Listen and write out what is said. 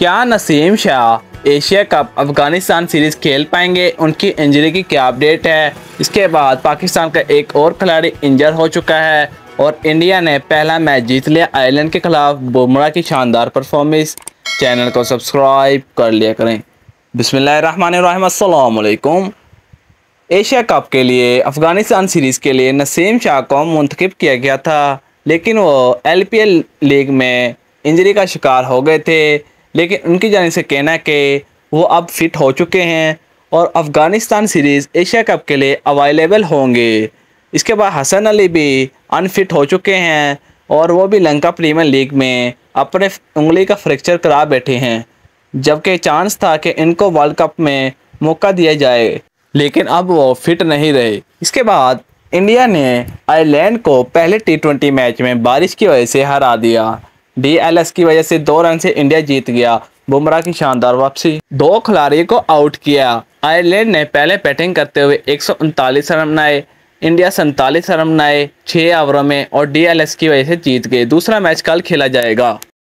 क्या Naseem Shah Asia Cup Afghanistan series खेल पाएंगे उनकी इंजरी की क्या अपडेट है इसके बाद पाकिस्तान का एक और खिलाड़ी इंजर हो चुका है और इंडिया ने पहला मैच जीत लिया आयरलैंड के खिलाफ बुमराह की शानदार परफॉर्मेंस चैनल को सब्सक्राइब कर लिया करें बसमिलकुम एशिया कप के लिए अफगानिस्तान सीरीज़ के लिए नसीम शाह को मुंतखब किया गया था लेकिन वो एल लीग में इंजरी का शिकार हो गए थे लेकिन उनकी जाने से कहना कि वो अब फिट हो चुके हैं और अफ़गानिस्तान सीरीज़ एशिया कप के लिए अवेलेबल होंगे इसके बाद हसन अली भी अनफिट हो चुके हैं और वो भी लंका प्रीमियर लीग में अपने उंगली का फ्रैक्चर करा बैठे हैं जबकि चांस था कि इनको वर्ल्ड कप में मौका दिया जाए लेकिन अब वो फिट नहीं रहे इसके बाद इंडिया ने आयरलैंड को पहले टी ट्वेंटी मैच में बारिश की वजह से हरा दिया डीएलएस की वजह से दो रन से इंडिया जीत गया बुमराह की शानदार वापसी दो खिलाड़ियों को आउट किया आयरलैंड ने पहले बैटिंग करते हुए एक रन बनाए इंडिया सैंतालीस रन बनाए छः ओवरों में और डीएलएस की वजह से जीत गए दूसरा मैच कल खेला जाएगा